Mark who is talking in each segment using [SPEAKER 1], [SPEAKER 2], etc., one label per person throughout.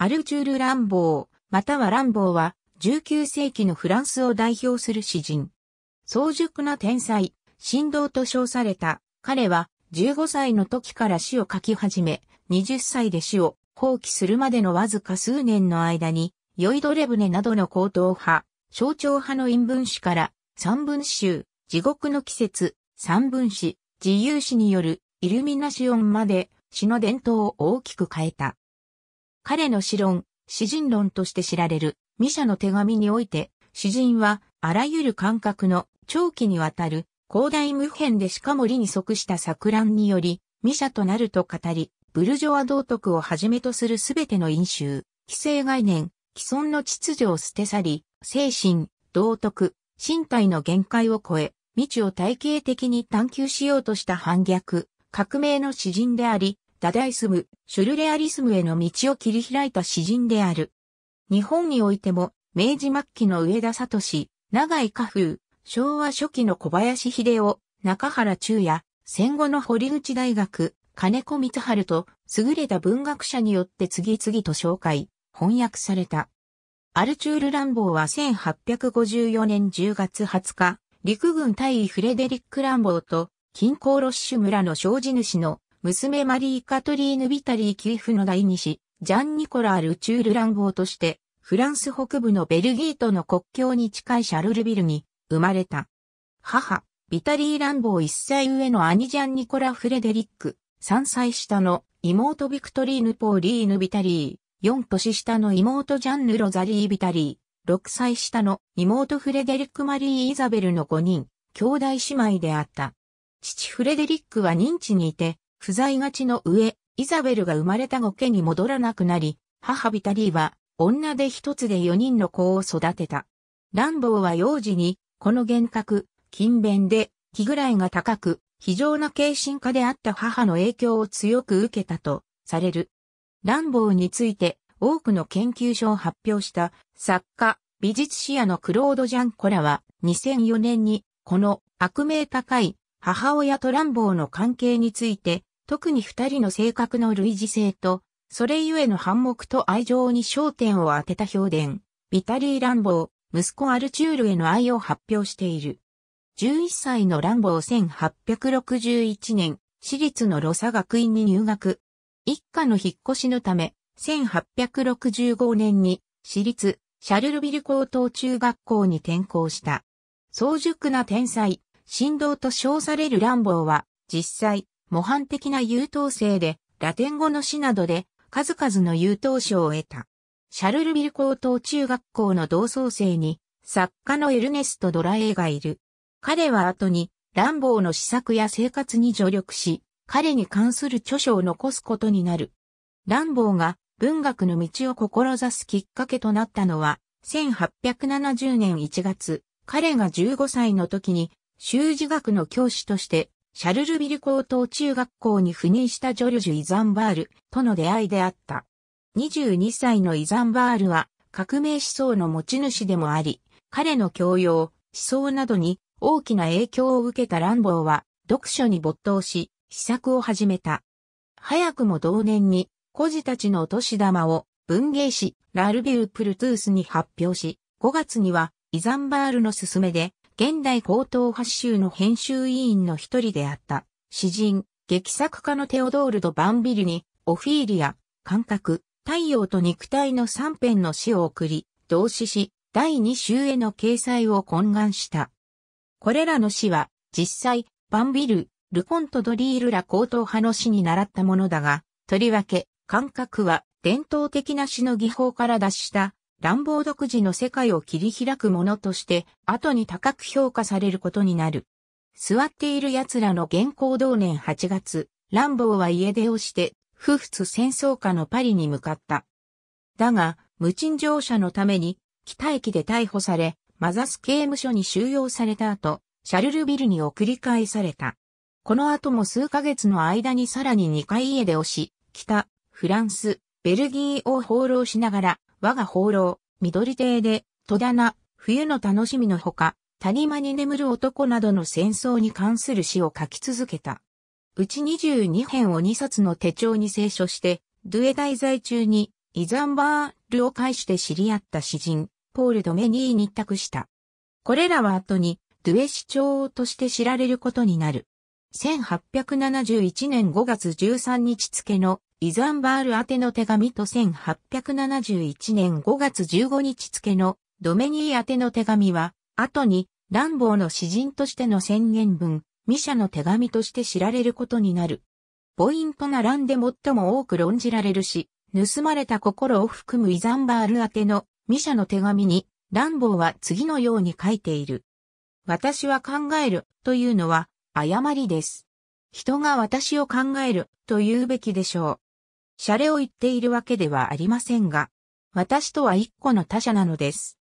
[SPEAKER 1] アルチュール・ランボー、またはランボーは、19世紀のフランスを代表する詩人。早熟な天才、神道と称された、彼は、15歳の時から詩を書き始め、20歳で詩を放棄するまでのわずか数年の間に、酔いどれネなどの高等派、象徴派の陰文詩から、三文集、地獄の季節、三文詩、自由詩によるイルミナシオンまで、詩の伝統を大きく変えた。彼の詩論、詩人論として知られる、ミシャの手紙において、詩人は、あらゆる感覚の長期にわたる広大無辺でしかも理に即した錯乱により、ミシャとなると語り、ブルジョア道徳をはじめとするすべての因習、規制概念、既存の秩序を捨て去り、精神、道徳、身体の限界を超え、未知を体系的に探求しようとした反逆、革命の詩人であり、ダダイスム、シュルレアリスムへの道を切り開いた詩人である。日本においても、明治末期の上田聡、長井家風、昭和初期の小林秀夫、中原中也、戦後の堀口大学、金子光春と、優れた文学者によって次々と紹介、翻訳された。アルチュール・ランボーは1854年10月20日、陸軍大尉フレデリック・ランボーと、近郊ロッシュ村の生地主の娘マリー・カトリーヌ・ビタリー・キーフの第二子、ジャン・ニコラール・チュール・ランボーとして、フランス北部のベルギーとの国境に近いシャルルビルに生まれた。母、ビタリー・ランボー1歳上の兄ジャン・ニコラ・フレデリック、3歳下の妹ビクトリーヌ・ポーリーヌ・ビタリー、4年下の妹ジャンヌ・ロザリー・ビタリー、6歳下の妹フレデリック・マリー・イザベルの5人、兄弟姉妹であった。父フレデリックは認知にいて、不在がちの上、イザベルが生まれた後家に戻らなくなり、母ビタリーは女で一つで四人の子を育てた。ランボーは幼児に、この幻覚、勤勉で、気ぐらいが高く、非常な軽心家であった母の影響を強く受けたとされる。ランボーについて多くの研究所を発表した作家、美術史家のクロード・ジャンコラは2004年にこの悪名高い母親とランボーの関係について特に二人の性格の類似性と、それゆえの反目と愛情に焦点を当てた評伝、ビタリー・ランボー、息子アルチュールへの愛を発表している。11歳のランボー1861年、私立のロサ学院に入学。一家の引っ越しのため、1865年に、私立、シャルルビル高等中学校に転校した。早熟な天才、神童と称されるランボーは、実際、模範的な優等生で、ラテン語の詩などで数々の優等賞を得た。シャルルビル高等中学校の同窓生に、作家のエルネスト・ドラエーがいる。彼は後に、ランボーの施策や生活に助力し、彼に関する著書を残すことになる。ランボーが文学の道を志すきっかけとなったのは、1870年1月、彼が15歳の時に、修士学の教師としてシャルルビル高等中学校に赴任したジョルジュ・イザンバールとの出会いであった。22歳のイザンバールは革命思想の持ち主でもあり、彼の教養、思想などに大きな影響を受けたランボーは読書に没頭し、試作を始めた。早くも同年に孤児たちのお年玉を文芸誌ラルビュー・プルトゥースに発表し、5月にはイザンバールの勧めで現代高等発集の編集委員の一人であった、詩人、劇作家のテオドールド・バンビルに、オフィーリア、感覚、太陽と肉体の3編の詩を送り、同詩し、第2集への掲載を懇願した。これらの詩は、実際、バンビル、ルコント・ドリールら高等派の詩に習ったものだが、とりわけ、感覚は、伝統的な詩の技法から脱した、乱暴独自の世界を切り開くものとして、後に高く評価されることになる。座っている奴らの現行同年8月、乱暴は家出をして、不仏戦争下のパリに向かった。だが、無賃乗車のために、北駅で逮捕され、マザス刑務所に収容された後、シャルルビルに送り返された。この後も数ヶ月の間にさらに2回家出をし、北、フランス、ベルギーを放浪しながら、我が放浪、緑亭で、戸棚、冬の楽しみのほか、谷間に眠る男などの戦争に関する詩を書き続けた。うち22編を2冊の手帳に聖書して、ドゥエ滞在中にイザンバールを介して知り合った詩人、ポール・ドメニーに託した。これらは後に、ドゥエ市長として知られることになる。1871年5月13日付のイザンバール宛ての手紙と1871年5月15日付のドメニー宛ての手紙は、後に、ランボーの詩人としての宣言文、ミシャの手紙として知られることになる。ポイントな欄で最も多く論じられるし、盗まれた心を含むイザンバール宛てのミシャの手紙に、ランボーは次のように書いている。私は考えるというのは誤りです。人が私を考えると言うべきでしょう。シャレを言っているわけではありませんが、私とは一個の他者なのです。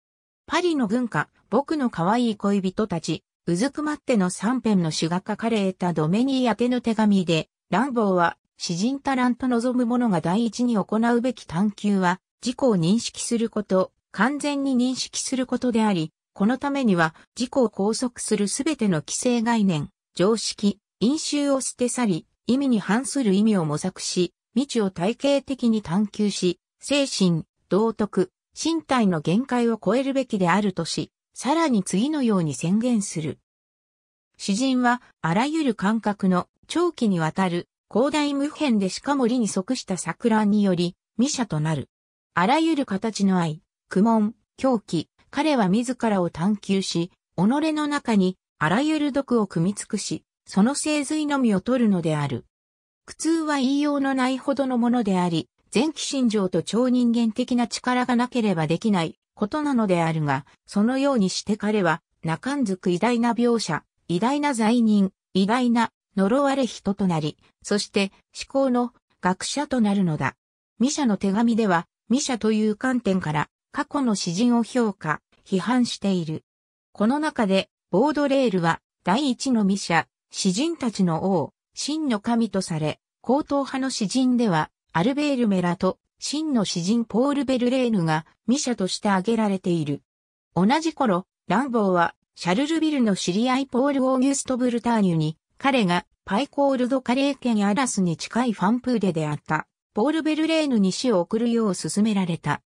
[SPEAKER 1] パリの軍歌、僕の可愛い恋人たち、うずくまっての三編の詩が書かれたドメニー宛ての手紙で、乱暴は、詩人タランと望む者が第一に行うべき探求は、自己を認識すること、完全に認識することであり、このためには、自己を拘束するすべての規制概念、常識、因習を捨て去り、意味に反する意味を模索し、未知を体系的に探求し、精神、道徳、身体の限界を超えるべきであるとし、さらに次のように宣言する。詩人は、あらゆる感覚の長期にわたる広大無辺でしかも理に即した錯乱により、未者となる。あらゆる形の愛、苦悶、狂気、彼は自らを探求し、己の中にあらゆる毒を組み尽くし、その精髄のみを取るのである。苦痛は言いようのないほどのものであり、前期心情と超人間的な力がなければできないことなのであるが、そのようにして彼は、中んづく偉大な描写、偉大な罪人、偉大な呪われ人となり、そして思考の学者となるのだ。ミシャの手紙では、ミシャという観点から過去の詩人を評価、批判している。この中で、ボードレールは、第一のミシャ、詩人たちの王、真の神とされ、高等派の詩人では、アルベール・メラと、真の詩人ポール・ベルレーヌが、ミシャとして挙げられている。同じ頃、ランボーは、シャルルビルの知り合いポール・オーギュスト・ブルターニュに、彼が、パイコールド・カレー県アラスに近いファンプーデであった、ポール・ベルレーヌに詩を送るよう勧められた。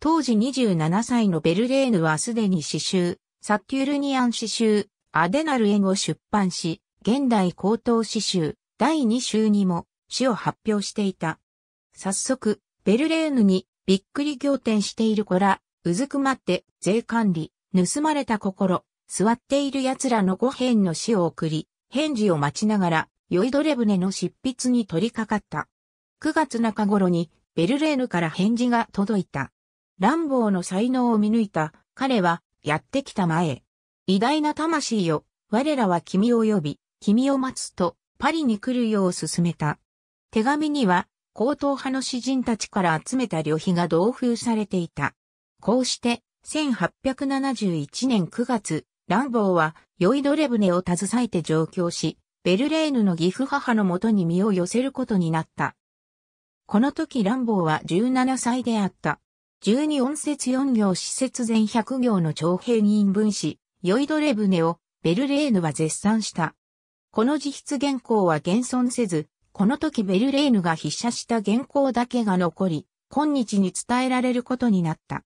[SPEAKER 1] 当時27歳のベルレーヌはすでに詩集、サッキュルニアン詩集、アデナルエンを出版し、現代高等詩集第2集にも詩を発表していた。早速、ベルレーヌにびっくり仰天している子ら、うずくまって税管理、盗まれた心、座っている奴らの五編の詩を送り、返事を待ちながら、酔いどれ船の執筆に取り掛かった。9月中頃にベルレーヌから返事が届いた。乱暴の才能を見抜いた彼はやってきた前。偉大な魂よ、我らは君を呼び、君を待つとパリに来るよう勧めた。手紙には、高等派の詩人たちから集めた旅費が同封されていた。こうして、1871年9月、ランボーは、酔いどれ船を携えて上京し、ベルレーヌの義父母のもとに身を寄せることになった。この時ランボーは17歳であった。12音節4行施設全100行の長編分子、ヨ酔いどれ船を、ベルレーヌは絶賛した。この自筆原稿は現存せず、この時ベルレーヌが筆写した原稿だけが残り、今日に伝えられることになった。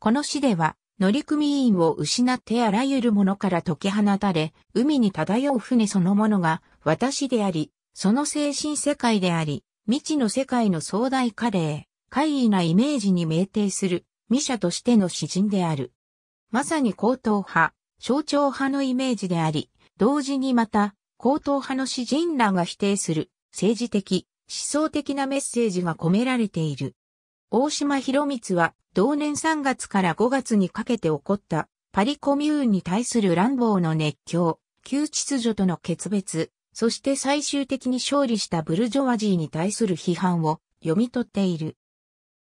[SPEAKER 1] この詩では、乗組員を失ってあらゆるものから解き放たれ、海に漂う船そのものが私であり、その精神世界であり、未知の世界の壮大華麗、怪異なイメージに酩酊する、未者としての詩人である。まさに高等派、象徴派のイメージであり、同時にまた、高等派の詩人らが否定する政治的、思想的なメッセージが込められている。大島博光は同年3月から5月にかけて起こったパリコミューンに対する乱暴の熱狂、旧秩序との決別、そして最終的に勝利したブルジョワジーに対する批判を読み取っている。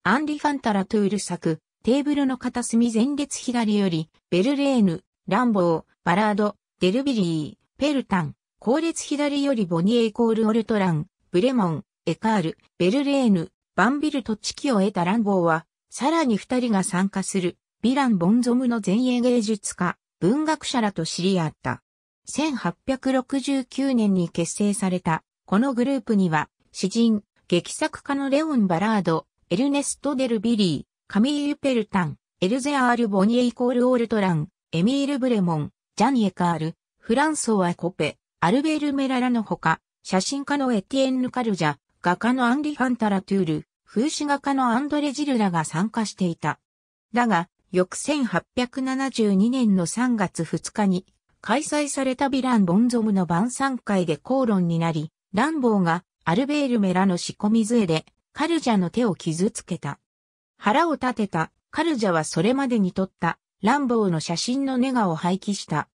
[SPEAKER 1] アンリ・ファンタラトゥール作、テーブルの片隅前列左より、ベルレーヌ、ランボー、バラード、デルビリー、ペルタン、後列左よりボニエイコールオルトラン、ブレモン、エカール、ベルレーヌ、バンビルと地機を得たランボーは、さらに二人が参加する、ヴィラン・ボンゾムの前衛芸術家、文学者らと知り合った。1869年に結成された、このグループには、詩人、劇作家のレオン・バラード、エルネスト・デル・ビリー、カミーユ・ペルタン、エルゼアール・ボニエイコール・オールトラン、エミール・ブレモン、ジャニエカール、フランソワ・コペ、アルベール・メララのほか、写真家のエティエンヌ・カルジャ、画家のアンリ・ファンタラ・トゥール、風刺画家のアンドレ・ジルラが参加していた。だが、翌1872年の3月2日に、開催されたヴィラン・ボンゾムの晩餐会で口論になり、ランボーがアルベール・メラの仕込み杖で、カルジャの手を傷つけた。腹を立てた、カルジャはそれまでに撮った、ランボーの写真のネガを廃棄した。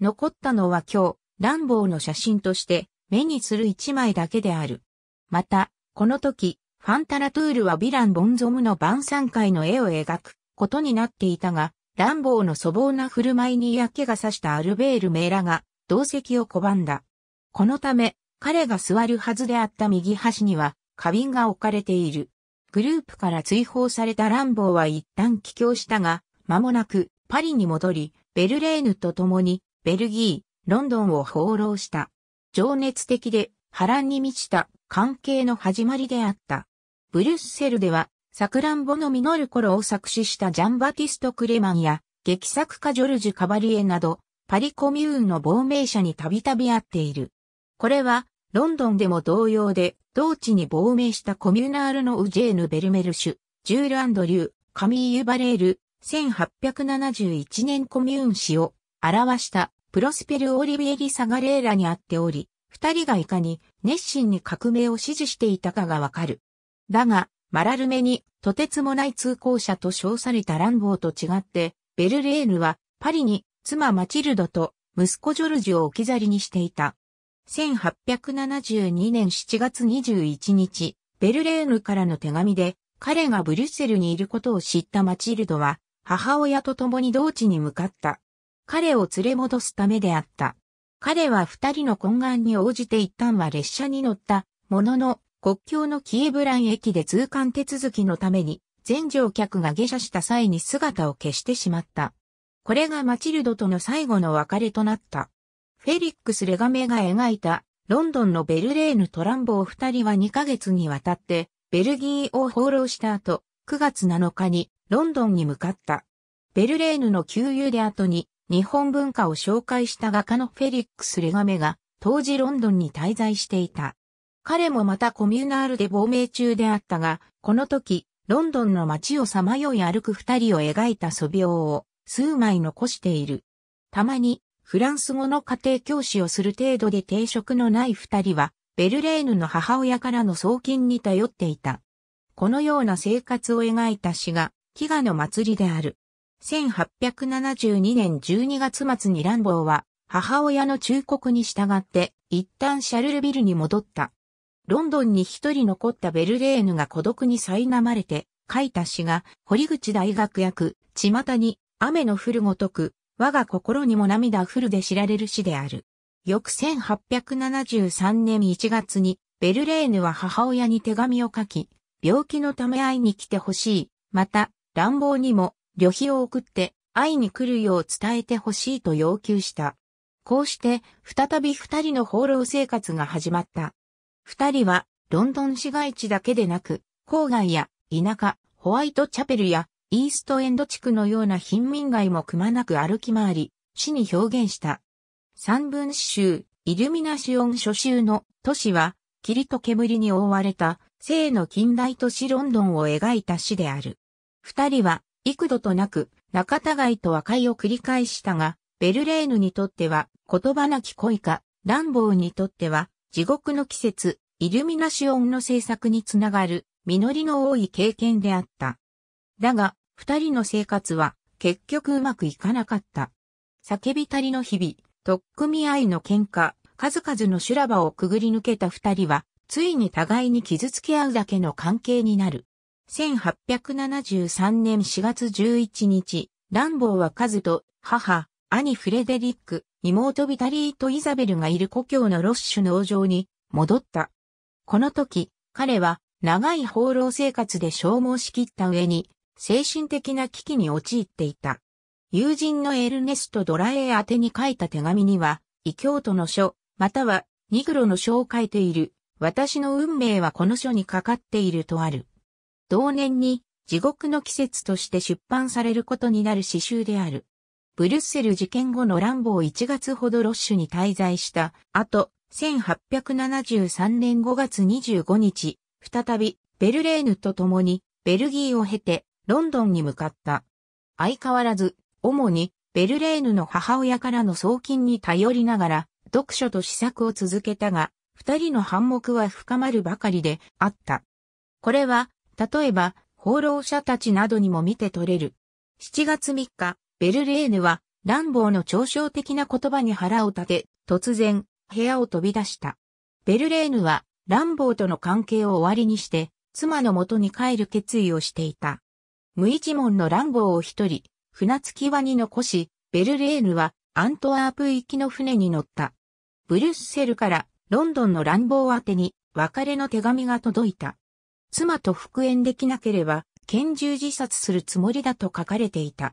[SPEAKER 1] 残ったのは今日、ランボーの写真として目にする一枚だけである。また、この時、ファンタナトゥールはヴィラン・ボンゾムの晩餐会の絵を描くことになっていたが、ランボーの粗暴な振る舞いに嫌気がさしたアルベール・メーラが同席を拒んだ。このため、彼が座るはずであった右端には花瓶が置かれている。グループから追放されたランボーは一旦帰郷したが、間もなくパリに戻り、ベルレーヌと共にベルギー、ロンドンを放浪した。情熱的で波乱に満ちた関係の始まりであった。ブリュッセルでは、サクランボの実る頃を作詞したジャンバティスト・クレマンや、劇作家ジョルジュ・カバリエなど、パリコミューンの亡命者にたびたび会っている。これは、ロンドンでも同様で、同地に亡命したコミュナールのウジェーヌ・ベルメルシュ、ジュール・アンドリュー、カミーユ・バレール、1871年コミューン氏を表したプロスペル・オリビエリ・サガレーラにあっており、二人がいかに熱心に革命を支持していたかがわかる。だが、マラルメにとてつもない通行者と称されたランボーと違って、ベルレーヌはパリに妻マチルドと息子ジョルジュを置き去りにしていた。1872年7月21日、ベルレーヌからの手紙で、彼がブリュッセルにいることを知ったマチルドは、母親と共に同地に向かった。彼を連れ戻すためであった。彼は二人の懇願に応じて一旦は列車に乗った、ものの、国境のキエブラン駅で通関手続きのために、全乗客が下車した際に姿を消してしまった。これがマチルドとの最後の別れとなった。フェリックス・レガメが描いた、ロンドンのベルレーヌ・トランボー二人は2ヶ月にわたって、ベルギーを放浪した後、9月7日にロンドンに向かった。ベルレーヌの給油で後に、日本文化を紹介した画家のフェリックス・レガメが当時ロンドンに滞在していた。彼もまたコミュナールで亡命中であったが、この時、ロンドンの街をさまよい歩く二人を描いた素描を数枚残している。たまに、フランス語の家庭教師をする程度で定職のない二人は、ベルレーヌの母親からの送金に頼っていた。このような生活を描いた詩が、飢餓の祭りである。1872年12月末にランボーは母親の忠告に従って一旦シャルルビルに戻った。ロンドンに一人残ったベルレーヌが孤独に苛まれて書いた詩が堀口大学役、巷に雨の降るごとく、我が心にも涙降るで知られる詩である。翌1873年1月にベルレーヌは母親に手紙を書き、病気のため会いに来てほしい。また、乱暴にも旅費を送って会いに来るよう伝えてほしいと要求した。こうして、再び二人の放浪生活が始まった。二人は、ロンドン市街地だけでなく、郊外や田舎、ホワイトチャペルやイーストエンド地区のような貧民街もくまなく歩き回り、市に表現した。三分詩集、イルミナシオン初集の都市は、霧と煙に覆われた、生の近代都市ロンドンを描いた詩である。二人は、幾度となく仲違いと和解を繰り返したが、ベルレーヌにとっては言葉なき恋か、ランボーにとっては地獄の季節、イルミナシオンの制作につながる実りの多い経験であった。だが、二人の生活は結局うまくいかなかった。叫びたりの日々、とっくみ合いの喧嘩、数々の修羅場をくぐり抜けた二人は、ついに互いに傷つけ合うだけの関係になる。1873年4月11日、ランボーはカズと母、兄フレデリック、妹ビタリーとイザベルがいる故郷のロッシュ農場に戻った。この時、彼は長い放浪生活で消耗しきった上に、精神的な危機に陥っていた。友人のエルネスト・ドラエー宛てに書いた手紙には、異教徒の書、または、ニグロの書を書いている。私の運命はこの書にかかっているとある。同年に地獄の季節として出版されることになる詩集である。ブリュッセル事件後のランボを1月ほどロッシュに滞在した後、1873年5月25日、再びベルレーヌと共にベルギーを経てロンドンに向かった。相変わらず、主にベルレーヌの母親からの送金に頼りながら読書と試作を続けたが、二人の反目は深まるばかりであった。これは例えば、放浪者たちなどにも見て取れる。7月3日、ベルレーヌは、乱暴の嘲笑的な言葉に腹を立て、突然、部屋を飛び出した。ベルレーヌは、乱暴との関係を終わりにして、妻の元に帰る決意をしていた。無一文の乱暴を一人、船着き場に残し、ベルレーヌはアントワープ行きの船に乗った。ブリュッセルからロンドンの乱暴宛てに別れの手紙が届いた。妻と復縁できなければ、拳銃自殺するつもりだと書かれていた。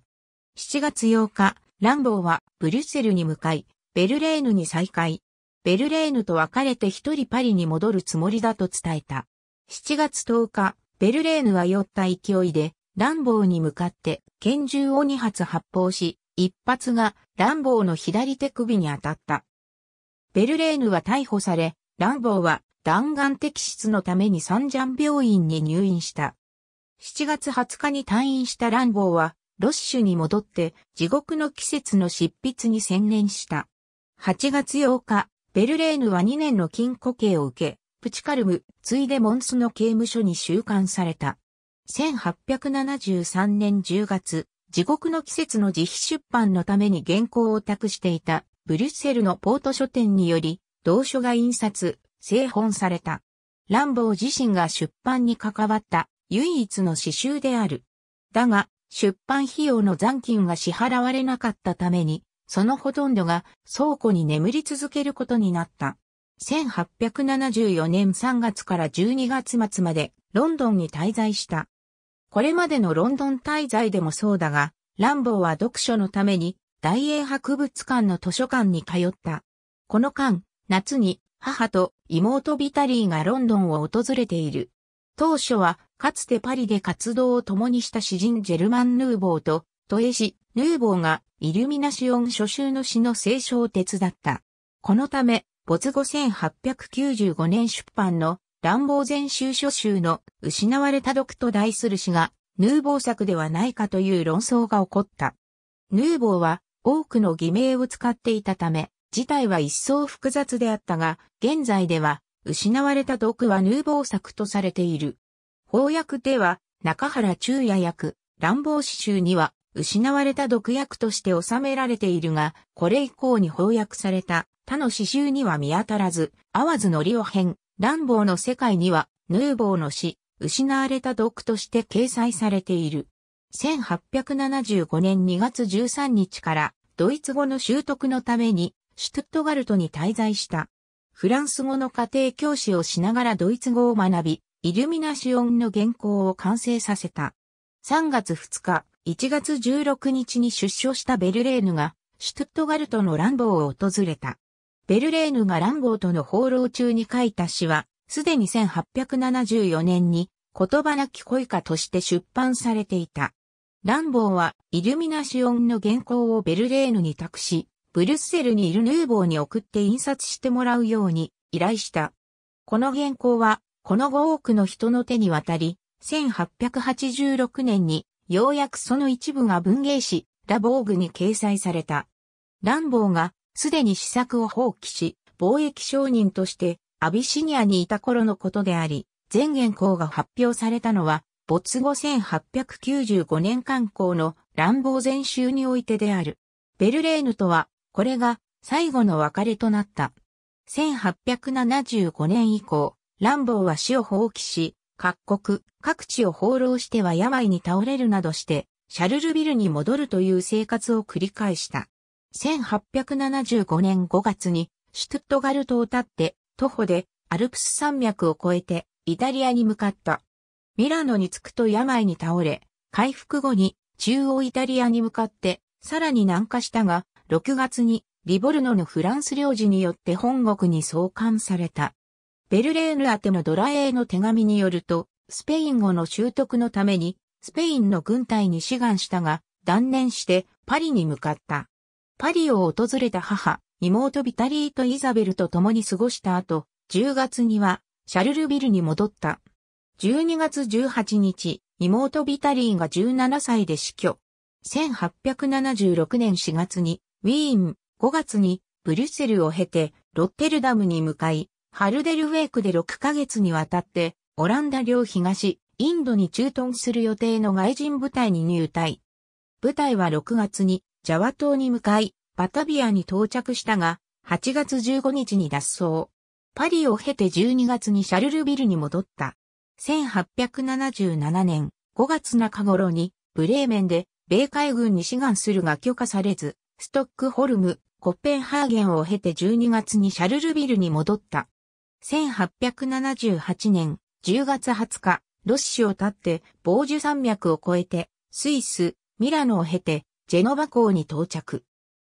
[SPEAKER 1] 7月8日、ランボーはブリュッセルに向かい、ベルレーヌに再会。ベルレーヌと別れて一人パリに戻るつもりだと伝えた。7月10日、ベルレーヌは酔った勢いで、ランボーに向かって拳銃を2発発砲し、一発がランボーの左手首に当たった。ベルレーヌは逮捕され、ランボーは弾丸摘出のために三ジャン病院に入院した。7月20日に退院したランボーは、ロッシュに戻って地獄の季節の執筆に専念した。8月8日、ベルレーヌは2年の禁固刑を受け、プチカルム、ついでモンスの刑務所に収監された。1873年10月、地獄の季節の自費出版のために原稿を託していたブリュッセルのポート書店により、同書が印刷、製本された。ランボー自身が出版に関わった唯一の詩集である。だが、出版費用の残金が支払われなかったために、そのほとんどが倉庫に眠り続けることになった。1874年3月から12月末までロンドンに滞在した。これまでのロンドン滞在でもそうだが、ランボーは読書のために大英博物館の図書館に通った。この間、夏に母と妹ビタリーがロンドンを訪れている。当初は、かつてパリで活動を共にした詩人ジェルマン・ヌーボーと、都営詩、ヌーボーが、イルミナシオン初集の詩の聖書を手伝った。このため、没後1895年出版の、乱暴全集書集の、失われた毒と題する詩が、ヌーボー作ではないかという論争が起こった。ヌーボーは、多くの偽名を使っていたため、自体は一層複雑であったが、現在では、失われた毒はヌーボー作とされている。翻訳では、中原中也役、乱暴詩集には、失われた毒薬として収められているが、これ以降に翻訳された他の詩集には見当たらず、合わずのりお編、乱暴の世界には、ヌーボーの詩、失われた毒として掲載されている。1875年2月13日から、ドイツ語の習得のために、シュトットガルトに滞在した。フランス語の家庭教師をしながらドイツ語を学び、イルミナシオンの原稿を完成させた。3月2日、1月16日に出所したベルレーヌが、シュトットガルトのランボーを訪れた。ベルレーヌがランボーとの放浪中に書いた詩は、すでに1874年に、言葉なき恋歌として出版されていた。ランボーは、イルミナシオンの原稿をベルレーヌに託し、ブリュッセルにいるヌーボーに送って印刷してもらうように依頼した。この原稿は、この後多くの人の手に渡り、1886年に、ようやくその一部が文芸誌、ラボーグに掲載された。ランボーが、すでに試作を放棄し、貿易商人として、アビシニアにいた頃のことであり、全原稿が発表されたのは、没後1895年刊行の乱暴全集においてである。ベルレーヌとはこれが最後の別れとなった。1875年以降、ランボーは死を放棄し、各国、各地を放浪しては病に倒れるなどして、シャルルビルに戻るという生活を繰り返した。1875年5月に、シュトゥットガルトを立って、徒歩でアルプス山脈を越えて、イタリアに向かった。ミラノに着くと病に倒れ、回復後に中央イタリアに向かって、さらに南下したが、6月にリボルノのフランス領事によって本国に送還された。ベルレーヌ宛てのドラエーの手紙によると、スペイン語の習得のために、スペインの軍隊に志願したが、断念してパリに向かった。パリを訪れた母、妹ビタリーとイザベルと共に過ごした後、10月にはシャルルビルに戻った。12月18日、妹ビタリーが17歳で死去。1876年4月にウィーン、5月にブリュッセルを経てロッテルダムに向かい、ハルデルウェークで6ヶ月にわたってオランダ領東、インドに駐屯する予定の外人部隊に入隊。部隊は6月にジャワ島に向かい、バタビアに到着したが、8月15日に脱走。パリを経て12月にシャルルビルに戻った。1877年5月中頃にブレーメンで米海軍に志願するが許可されず、ストックホルム、コッペンハーゲンを経て12月にシャルルビルに戻った。1878年10月20日、ロッシを立って防樹山脈を越えて、スイス、ミラノを経て、ジェノバ港に到着。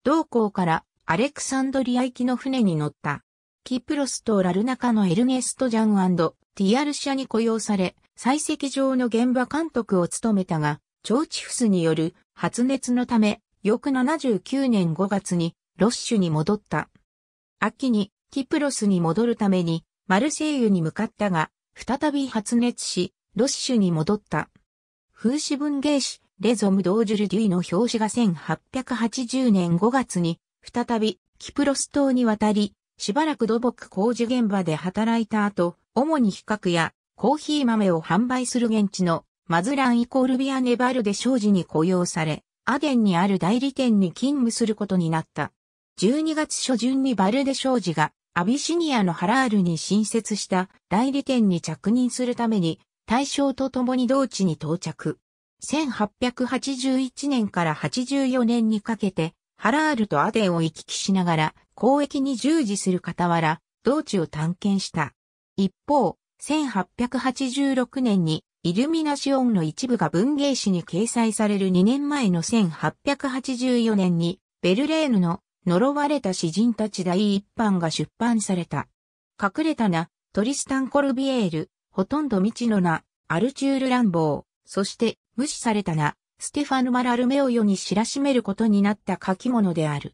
[SPEAKER 1] 同港からアレクサンドリア行きの船に乗った。キプロスとラルナカのエルネスト・ジャンティアルシャに雇用され、採石場の現場監督を務めたが、ーチフスによる発熱のため翌79年5月にロッシュに戻った。秋にキプロスに戻るためにマルセイユに向かったが、再び発熱し、ロッシュに戻った。風刺文芸誌、レゾム・ドージュル・デュイの表紙が1880年5月に、再び、キプロス島に渡り、しばらく土木工事現場で働いた後、主に比較やコーヒー豆を販売する現地のマズランイコールビアネバルで商事に雇用され、アデンにある代理店に勤務することになった。12月初旬にバルデ商事がアビシニアのハラールに新設した代理店に着任するために大正と共に同地に到着。1881年から84年にかけてハラールとアデンを行き来しながら交易に従事する傍ら、同地を探検した。一方、1886年にイルミナシオンの一部が文芸誌に掲載される2年前の1884年に、ベルレーヌの呪われた詩人たち第一版が出版された。隠れたな、トリスタン・コルビエール、ほとんど未知のな、アルチュール・ランボー、そして無視されたな、ステファヌ・マラルメオヨに知らしめることになった書き物である。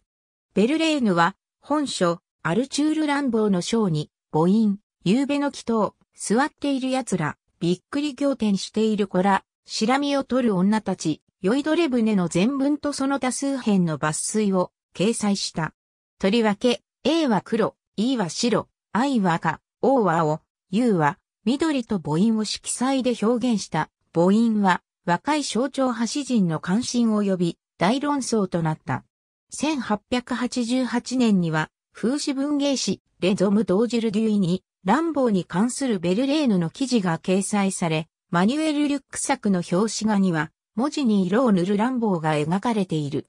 [SPEAKER 1] ベルレーヌは、本書、アルチュール・ランボーの章に、母音、夕べの祈祷、座っている奴ら、びっくり仰天している子ら、白身を取る女たち、酔いどれ船の全文とその多数編の抜粋を掲載した。とりわけ、A は黒、E は白、I は赤、O は青、U は緑と母音を色彩で表現した母音は若い象徴派人の関心を呼び大論争となった。1888年には風刺文芸誌レゾム・ドージル・デュイに乱暴に関するベルレーヌの記事が掲載され、マニュエル・リュック作の表紙画には、文字に色を塗る乱暴が描かれている。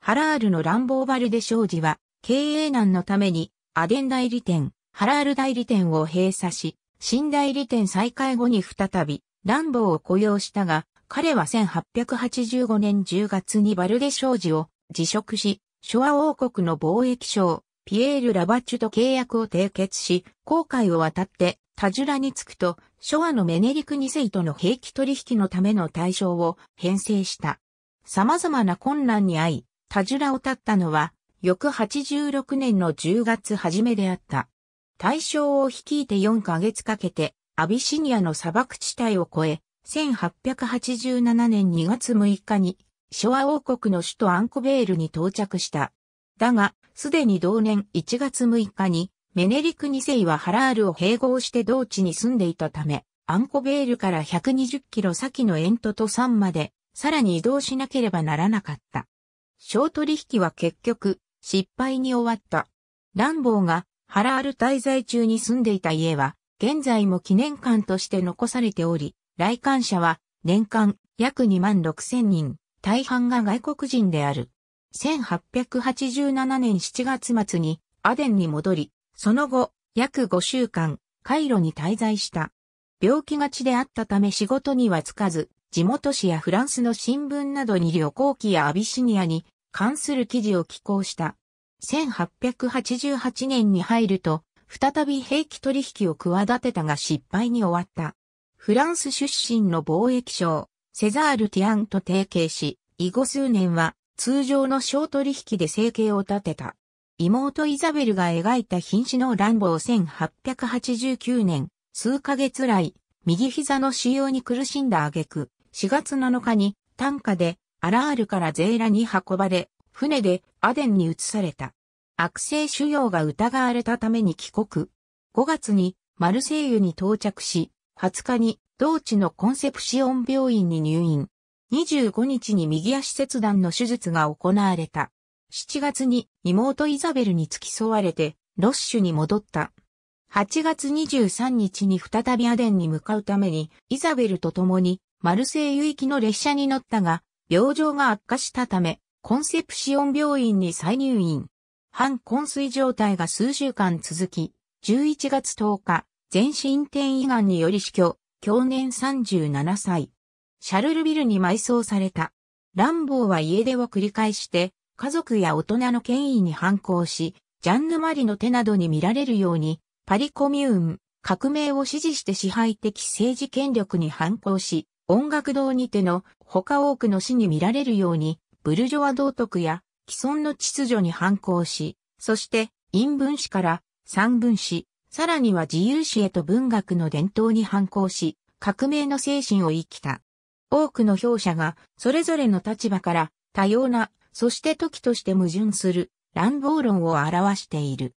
[SPEAKER 1] ハラールの乱暴バルデ商事は、経営難のために、アデン代理店、ハラール代理店を閉鎖し、新代理店再開後に再び、乱暴を雇用したが、彼は1885年10月にバルデ商事を辞職し、ョ和王国の貿易商、ピエール・ラバッチュと契約を締結し、航海を渡ってタジュラに着くと、ショアのメネリク2世との兵器取引のための対象を編成した。様々な困難に遭い、タジュラを立ったのは、翌86年の10月初めであった。対象を率いて4ヶ月かけて、アビシニアの砂漠地帯を越え、1887年2月6日に、ショア王国の首都アンコベールに到着した。だが、すでに同年1月6日に、メネリク2世はハラールを併合して同地に住んでいたため、アンコベールから120キロ先のエントと山まで、さらに移動しなければならなかった。小取引は結局、失敗に終わった。ランボーがハラール滞在中に住んでいた家は、現在も記念館として残されており、来館者は年間約2万6千人、大半が外国人である。1887年7月末にアデンに戻り、その後、約5週間、カイロに滞在した。病気がちであったため仕事にはつかず、地元紙やフランスの新聞などに旅行記やアビシニアに関する記事を寄稿した。1888年に入ると、再び兵器取引を企てたが失敗に終わった。フランス出身の貿易商、セザール・ティアンと提携し、以後数年は通常の小取引で生計を立てた。妹イザベルが描いた瀕死の乱暴1889年、数ヶ月来、右膝の使用に苦しんだ挙句、4月7日に、単価で、アラールからゼーラに運ばれ、船でアデンに移された。悪性腫瘍が疑われたために帰国。5月に、マルセイユに到着し、20日に、同地のコンセプシオン病院に入院。25日に右足切断の手術が行われた。7月に妹イザベルに付き添われて、ロッシュに戻った。8月23日に再びアデンに向かうために、イザベルと共に、マルセイユ行きの列車に乗ったが、病状が悪化したため、コンセプシオン病院に再入院。半昏睡状態が数週間続き、11月10日、全身転移がんにより死去、去年37歳。シャルルビルに埋葬された。ランボーは家出を繰り返して、家族や大人の権威に反抗し、ジャンヌ・マリの手などに見られるように、パリコミューン、革命を支持して支配的政治権力に反抗し、音楽堂にての他多くの死に見られるように、ブルジョア道徳や既存の秩序に反抗し、そして陰文史から三文史、さらには自由史へと文学の伝統に反抗し、革命の精神を生きた。多くの評者が、それぞれの立場から、多様な、そして時として矛盾する、乱暴論を表している。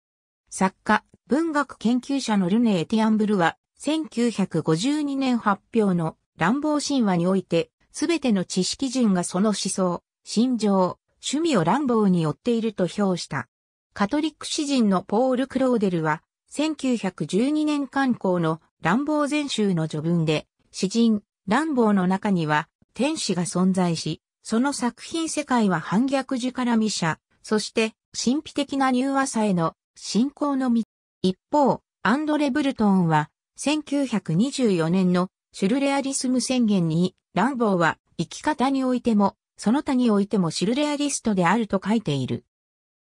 [SPEAKER 1] 作家、文学研究者のルネ・エティアンブルは、1952年発表の乱暴神話において、すべての知識人がその思想、心情、趣味を乱暴に寄っていると評した。カトリック詩人のポール・クローデルは、1912年刊行の乱暴全集の序文で、詩人、乱暴の中には天使が存在し、その作品世界は反逆樹から未者、そして神秘的なニューアサへの信仰のみ。一方、アンドレ・ブルトンは1924年のシュルレアリスム宣言に、乱暴は生き方においても、その他においてもシュルレアリストであると書いている。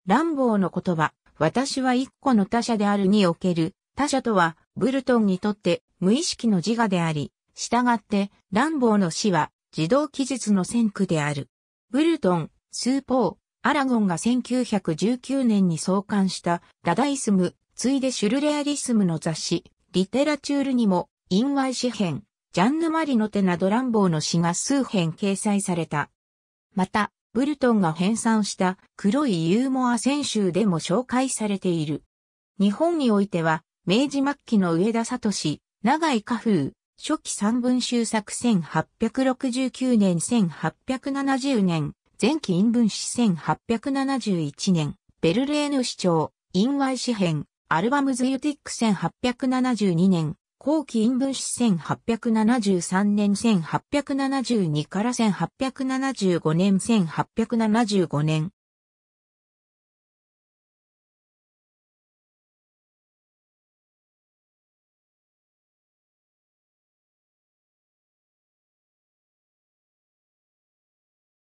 [SPEAKER 1] 乱暴の言葉、私は一個の他者であるにおける、他者とは、ブルトンにとって無意識の自我であり、従って、ランボーの死は、自動記述の先駆である。ブルトン、スーポー、アラゴンが1919年に創刊した、ダダイスム、ついでシュルレアリスムの雑誌、リテラチュールにも、インワイ詩編、ジャンヌ・マリの手などランボーの詩が数編掲載された。また、ブルトンが編纂した黒いユーモア選集でも紹介されている。日本においては、明治末期の上田聡、長井家風、初期三文集作1869年1870年、前期陰文史1871年、ベルレーヌ市長、陰外詩編、アルバムズユティック1872年、後期陰文史1873年1872から1875年1875年、